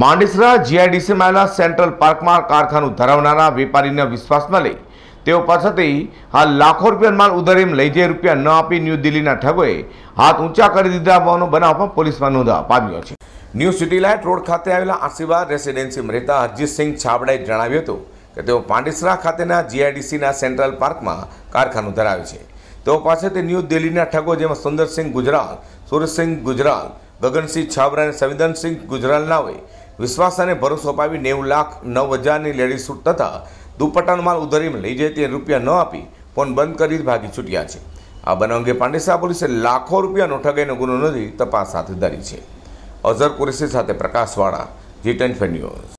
માંડેસરા જીઆઈડીસીમાં આવેલા સેન્ટ્રલ પાર્કમાં કારખાનું ધરાવનારા વેપારીને વિશ્વાસમાં લઈ તેઓ પાસેથી હાલ લાખો રૂપિયા માલ ઉધારીમ લઈ જઈ રૂપિયા ન આપી ન્યૂ દિલ્હીના ઠગોએ હાથ ઊંચા કરી દીધા હોવાનો બનાવ પણ પોલીસમાં નોંધવા પામ્યો છે ન્યૂ સિટીલાઇટ રોડ ખાતે આવેલા આશીર્વાદ રેસિડેન્સીમાં રહેતા હરજીતસિંહ છાબડાએ જણાવ્યું હતું કે તેઓ પાંડેસરા ખાતેના જીઆઈડીસીના સેન્ટ્રલ પાર્કમાં કારખાનું ધરાવે છે તેઓ પાસેથી ન્યૂ દિલ્હીના ઠગો જેમાં સુંદરસિંહ ગુજરાત સુરજસિંહ ગુજરાત ગગનસિંહ છાબરા અને સંવેદનસિંહ હોય વિશ્વાસ ભરોસો અપાવી નેવું લાખ નવ હજારની લેડી સૂટ તથા દુપટ્ટાનો માલ ઉધરીમાં લઈ જાય તે રૂપિયા ન આપી ફોન બંધ કરી ભાગી છૂટ્યા છે આ બનાવ અંગે પાંડેસા પોલીસે લાખો રૂપિયાનો ઠગાઈનો ગુનો નોંધી તપાસ હાથ ધરી છે અઝર કુરેશી સાથે પ્રકાશવાળા જી ટેન ન્યૂઝ